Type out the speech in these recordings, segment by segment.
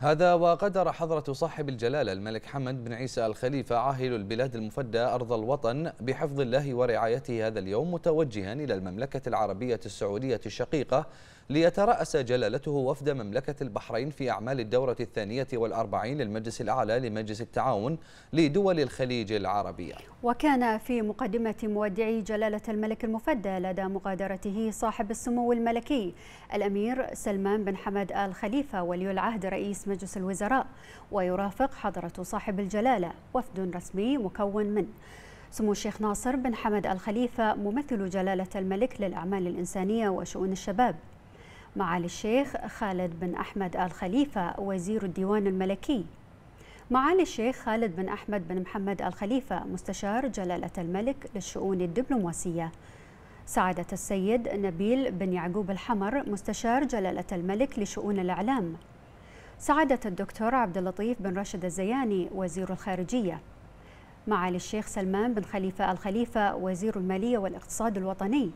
هذا وقدر حضرة صاحب الجلالة الملك حمد بن عيسى الخليفة عاهل البلاد المفدى أرض الوطن بحفظ الله ورعايته هذا اليوم متوجها إلى المملكة العربية السعودية الشقيقة ليترأس جلالته وفد مملكة البحرين في أعمال الدورة الثانية والأربعين للمجلس الأعلى لمجلس التعاون لدول الخليج العربية وكان في مقدمة مودعي جلالة الملك المفدى لدى مغادرته صاحب السمو الملكي الأمير سلمان بن حمد آل خليفة ولي العهد رئيس مجلس الوزراء ويرافق حضرة صاحب الجلالة وفد رسمي مكون من سمو الشيخ ناصر بن حمد الخليفة ممثل جلالة الملك للأعمال الإنسانية وشؤون الشباب معالي الشيخ خالد بن أحمد الخليفة وزير الديوان الملكي معالي الشيخ خالد بن أحمد بن محمد الخليفة مستشار جلالة الملك للشؤون الدبلوماسية سعادة السيد نبيل بن يعقوب الحمر مستشار جلالة الملك لشؤون الإعلام سعادة الدكتور عبد اللطيف بن رشد الزياني وزير الخارجية معالي الشيخ سلمان بن خليفة الخليفة وزير المالية والاقتصاد الوطني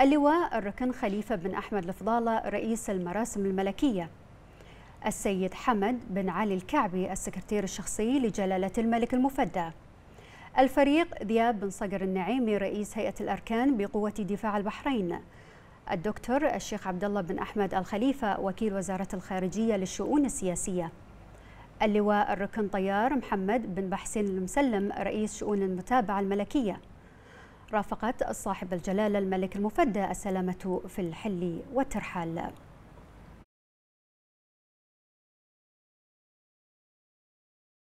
اللواء الركن خليفة بن أحمد الفضالة رئيس المراسم الملكية السيد حمد بن علي الكعبي السكرتير الشخصي لجلالة الملك المفدى الفريق ذياب بن صقر النعيمي رئيس هيئة الأركان بقوة دفاع البحرين الدكتور الشيخ عبد الله بن احمد الخليفه وكيل وزاره الخارجيه للشؤون السياسيه اللواء الركن طيار محمد بن بحسين المسلم رئيس شؤون المتابعه الملكيه رافقت صاحب الجلاله الملك المفدى السلامه في الحل والترحال